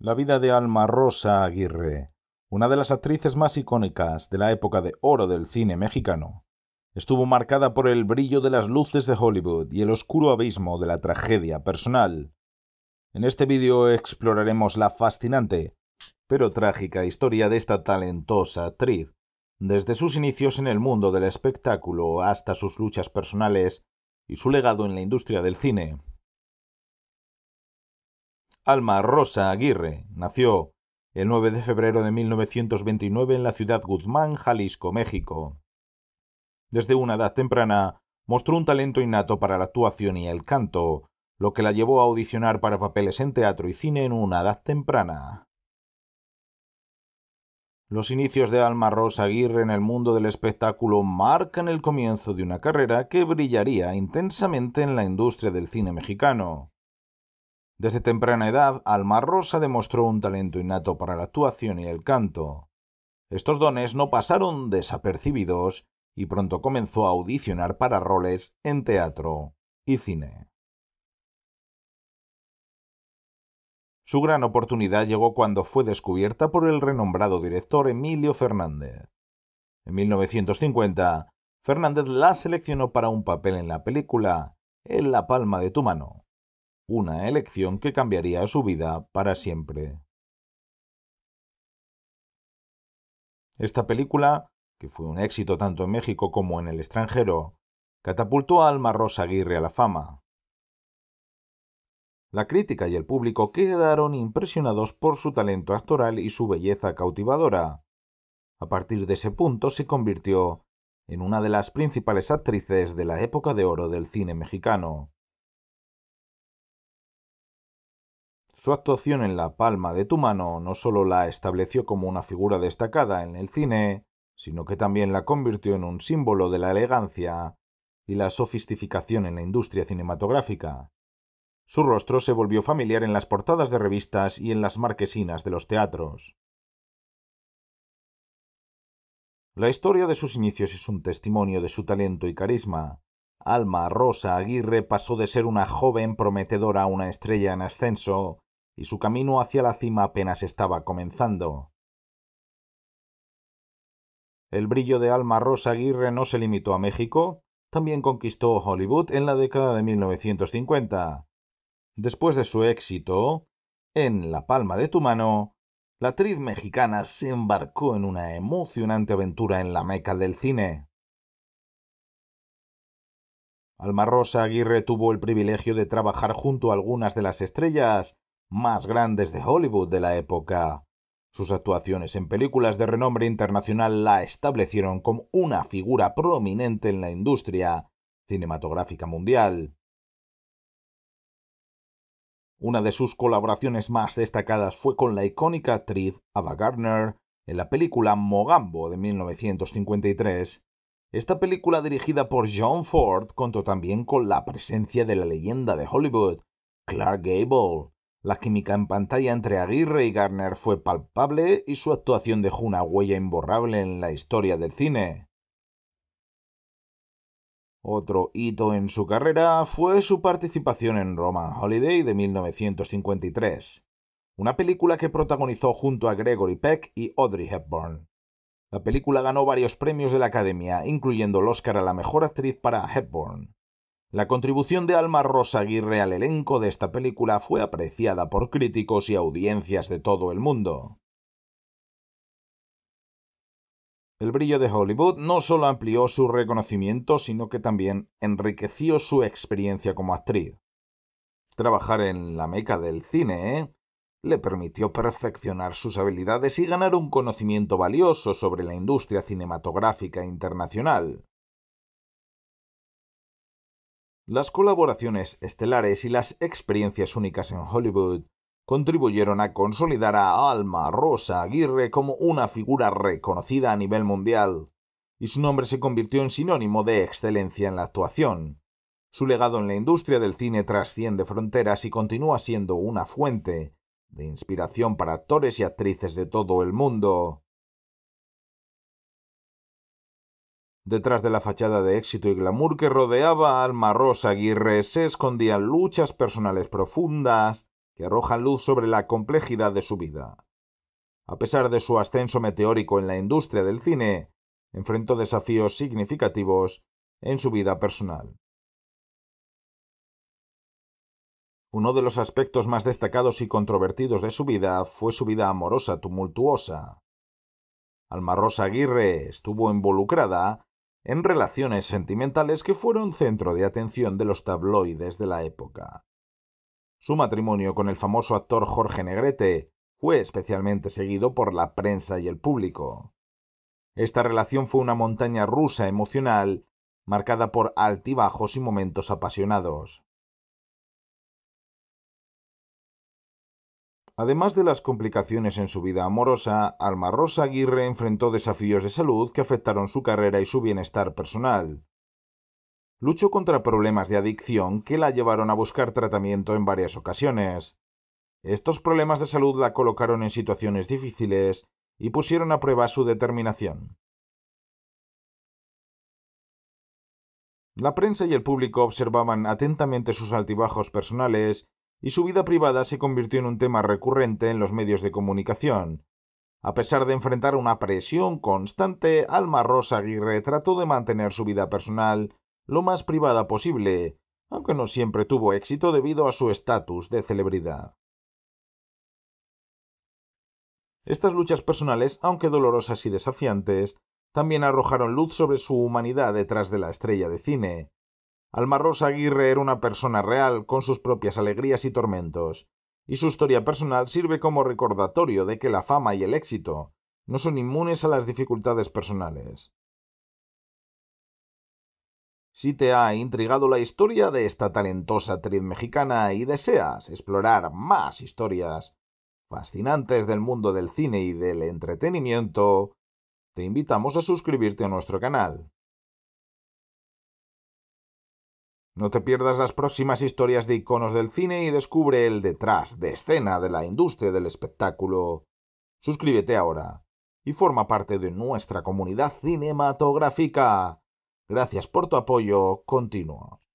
La vida de Alma Rosa Aguirre, una de las actrices más icónicas de la época de oro del cine mexicano, estuvo marcada por el brillo de las luces de Hollywood y el oscuro abismo de la tragedia personal. En este vídeo exploraremos la fascinante, pero trágica historia de esta talentosa actriz, desde sus inicios en el mundo del espectáculo hasta sus luchas personales y su legado en la industria del cine. Alma Rosa Aguirre nació el 9 de febrero de 1929 en la ciudad Guzmán, Jalisco, México. Desde una edad temprana mostró un talento innato para la actuación y el canto, lo que la llevó a audicionar para papeles en teatro y cine en una edad temprana. Los inicios de Alma Rosa Aguirre en el mundo del espectáculo marcan el comienzo de una carrera que brillaría intensamente en la industria del cine mexicano. Desde temprana edad, Alma Rosa demostró un talento innato para la actuación y el canto. Estos dones no pasaron desapercibidos y pronto comenzó a audicionar para roles en teatro y cine. Su gran oportunidad llegó cuando fue descubierta por el renombrado director Emilio Fernández. En 1950, Fernández la seleccionó para un papel en la película En la palma de tu mano, una elección que cambiaría su vida para siempre. Esta película, que fue un éxito tanto en México como en el extranjero, catapultó a Alma Rosa Aguirre a la fama. La crítica y el público quedaron impresionados por su talento actoral y su belleza cautivadora. A partir de ese punto se convirtió en una de las principales actrices de la época de oro del cine mexicano. Su actuación en La Palma de tu mano no solo la estableció como una figura destacada en el cine, sino que también la convirtió en un símbolo de la elegancia y la sofisticación en la industria cinematográfica. Su rostro se volvió familiar en las portadas de revistas y en las marquesinas de los teatros. La historia de sus inicios es un testimonio de su talento y carisma. Alma Rosa Aguirre pasó de ser una joven prometedora a una estrella en ascenso, y su camino hacia la cima apenas estaba comenzando. El brillo de Alma Rosa Aguirre no se limitó a México, también conquistó Hollywood en la década de 1950. Después de su éxito, en La Palma de tu mano, la actriz mexicana se embarcó en una emocionante aventura en la meca del cine. Alma Rosa Aguirre tuvo el privilegio de trabajar junto a algunas de las estrellas más grandes de Hollywood de la época. Sus actuaciones en películas de renombre internacional la establecieron como una figura prominente en la industria cinematográfica mundial. Una de sus colaboraciones más destacadas fue con la icónica actriz Ava Gardner en la película Mogambo de 1953. Esta película dirigida por John Ford contó también con la presencia de la leyenda de Hollywood, Clark Gable, la química en pantalla entre Aguirre y Garner fue palpable y su actuación dejó una huella imborrable en la historia del cine. Otro hito en su carrera fue su participación en Roman Holiday de 1953, una película que protagonizó junto a Gregory Peck y Audrey Hepburn. La película ganó varios premios de la Academia, incluyendo el Oscar a la Mejor Actriz para Hepburn. La contribución de Alma Rosa Aguirre al elenco de esta película fue apreciada por críticos y audiencias de todo el mundo. El brillo de Hollywood no solo amplió su reconocimiento, sino que también enriqueció su experiencia como actriz. Trabajar en la meca del cine ¿eh? le permitió perfeccionar sus habilidades y ganar un conocimiento valioso sobre la industria cinematográfica internacional. Las colaboraciones estelares y las experiencias únicas en Hollywood contribuyeron a consolidar a Alma Rosa Aguirre como una figura reconocida a nivel mundial, y su nombre se convirtió en sinónimo de excelencia en la actuación. Su legado en la industria del cine trasciende fronteras y continúa siendo una fuente de inspiración para actores y actrices de todo el mundo. Detrás de la fachada de éxito y glamour que rodeaba a Alma Rosa Aguirre se escondían luchas personales profundas que arrojan luz sobre la complejidad de su vida. A pesar de su ascenso meteórico en la industria del cine, enfrentó desafíos significativos en su vida personal. Uno de los aspectos más destacados y controvertidos de su vida fue su vida amorosa tumultuosa. Alma Rosa Aguirre estuvo involucrada en relaciones sentimentales que fueron centro de atención de los tabloides de la época. Su matrimonio con el famoso actor Jorge Negrete fue especialmente seguido por la prensa y el público. Esta relación fue una montaña rusa emocional marcada por altibajos y momentos apasionados. Además de las complicaciones en su vida amorosa, Alma Rosa Aguirre enfrentó desafíos de salud que afectaron su carrera y su bienestar personal. Luchó contra problemas de adicción que la llevaron a buscar tratamiento en varias ocasiones. Estos problemas de salud la colocaron en situaciones difíciles y pusieron a prueba su determinación. La prensa y el público observaban atentamente sus altibajos personales y su vida privada se convirtió en un tema recurrente en los medios de comunicación. A pesar de enfrentar una presión constante, Alma Rosa Aguirre trató de mantener su vida personal lo más privada posible, aunque no siempre tuvo éxito debido a su estatus de celebridad. Estas luchas personales, aunque dolorosas y desafiantes, también arrojaron luz sobre su humanidad detrás de la estrella de cine, Rosa Aguirre era una persona real, con sus propias alegrías y tormentos, y su historia personal sirve como recordatorio de que la fama y el éxito no son inmunes a las dificultades personales. Si te ha intrigado la historia de esta talentosa actriz mexicana y deseas explorar más historias fascinantes del mundo del cine y del entretenimiento, te invitamos a suscribirte a nuestro canal. No te pierdas las próximas historias de iconos del cine y descubre el detrás de escena de la industria del espectáculo. Suscríbete ahora y forma parte de nuestra comunidad cinematográfica. Gracias por tu apoyo continuo.